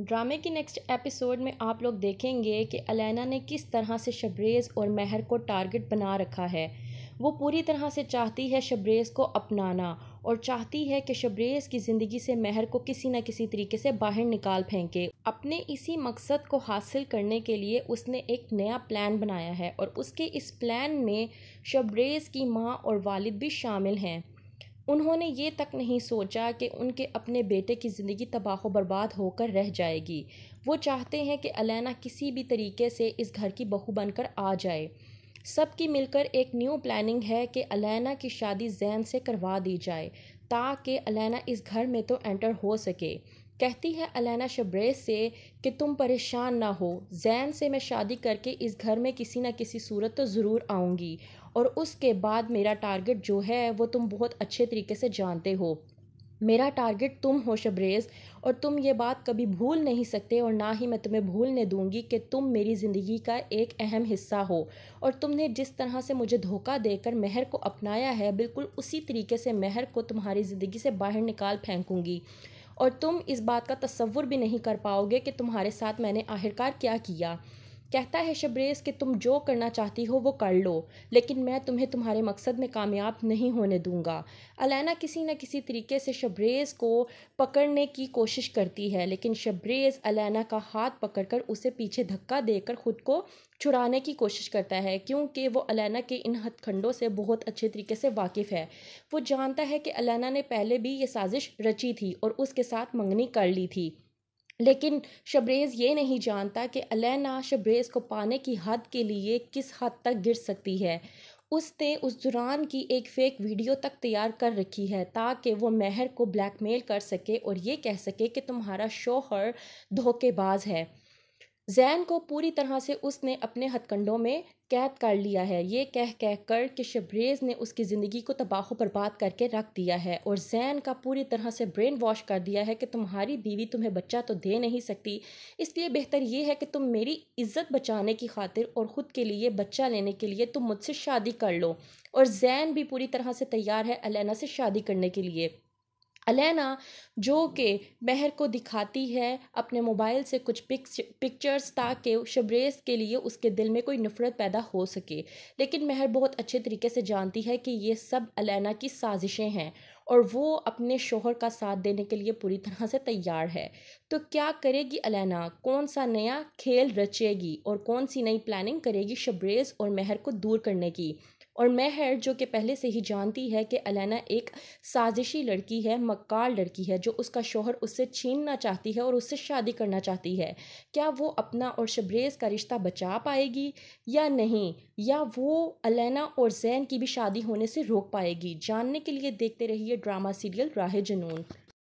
ड्रामे की next episode में आप लोग देखेंगे कि अलैना ने किस तरह से शबरेज़ और महर को टारगेट बना रखा है वो पूरी तरह से चाहती है शबरेज़ को अपनाना और चाहती है कि शबरेज़ की ज़िंदगी से महर को किसी न किसी तरीके से बाहर निकाल फेंके अपने इसी मकसद को हासिल करने के लिए उसने एक नया प्लान बनाया है और उसके इस प्लान में शबरेज़ की माँ और वालिद भी शामिल हैं उन्होंने ये तक नहीं सोचा कि उनके अपने बेटे की ज़िंदगी तबाह बर्बाद होकर रह जाएगी वो चाहते हैं कि अलैना किसी भी तरीके से इस घर की बहू बनकर आ जाए सबकी मिलकर एक न्यू प्लानिंग है कि अलैना की शादी जैन से करवा दी जाए ताकि अलैना इस घर में तो एंटर हो सके कहती है अलैना शब्रेज से कि तुम परेशान ना हो जैन से मैं शादी करके इस घर में किसी ना किसी सूरत तो ज़रूर आऊँगी और उसके बाद मेरा टारगेट जो है वो तुम बहुत अच्छे तरीके से जानते हो मेरा टारगेट तुम हो शब्रेज़ और तुम ये बात कभी भूल नहीं सकते और ना ही मैं तुम्हें भूलने दूंगी कि तुम मेरी ज़िंदगी का एक अहम हिस्सा हो और तुमने जिस तरह से मुझे धोखा देकर महर को अपनाया है बिल्कुल उसी तरीके से महर को तुम्हारी ज़िंदगी से बाहर निकाल फेंकूंगी और तुम इस बात का तस्वुर भी नहीं कर पाओगे कि तुम्हारे साथ मैंने आखिरकार क्या किया कहता है शबरेज़ कि तुम जो करना चाहती हो वो कर लो लेकिन मैं तुम्हें तुम्हारे मकसद में कामयाब नहीं होने दूंगा अलैना किसी न किसी तरीके से शबरेज़ को पकड़ने की कोशिश करती है लेकिन शबरेज़ अलैना का हाथ पकड़कर उसे पीछे धक्का देकर ख़ुद को छुड़ाने की कोशिश करता है क्योंकि वो अलैना के इन हथखंडों से बहुत अच्छे तरीके से वाकिफ़ है वो जानता है कि अलैना ने पहले भी ये साजिश रची थी और उसके साथ मंगनी कर ली थी लेकिन शबरेज़ ये नहीं जानता कि अलैना शबरेज़ को पाने की हद के लिए किस हद तक गिर सकती है उसने उस दौरान की एक फेक वीडियो तक तैयार कर रखी है ताकि वो महर को ब्लैकमेल कर सके और ये कह सके कि तुम्हारा शोहर धोखेबाज है जैन को पूरी तरह से उसने अपने हथकंडों में कैद कर लिया है ये कह कह कर कि शबरेज ने उसकी ज़िंदगी को तबाह बर्बाद करके रख दिया है और जैन का पूरी तरह से ब्रेन वॉश कर दिया है कि तुम्हारी बीवी तुम्हें बच्चा तो दे नहीं सकती इसलिए बेहतर ये है कि तुम मेरी इज्जत बचाने की खातिर और ख़ुद के लिए बच्चा लेने के लिए तुम मुझसे शादी कर लो और जैन भी पूरी तरह से तैयार है अलैना से शादी करने के लिए अलेना जो के मेहर को दिखाती है अपने मोबाइल से कुछ पिक्चर्स ताकि शबरेज के लिए उसके दिल में कोई नफ़रत पैदा हो सके लेकिन मेहर बहुत अच्छे तरीके से जानती है कि ये सब अलेना की साजिशें हैं और वो अपने शोहर का साथ देने के लिए पूरी तरह से तैयार है तो क्या करेगी अलेना कौन सा नया खेल रचेगी और कौन सी नई प्लानिंग करेगी शबरेज और मेहर को दूर करने की और मैं जो कि पहले से ही जानती है कि अलैना एक साजिशी लड़की है मक्कार लड़की है जो उसका शोहर उससे छीनना चाहती है और उससे शादी करना चाहती है क्या वो अपना और शबरेज़ का रिश्ता बचा पाएगी या नहीं या वो अलैना और जैन की भी शादी होने से रोक पाएगी जानने के लिए देखते रहिए ड्रामा सीरियल राह जुनून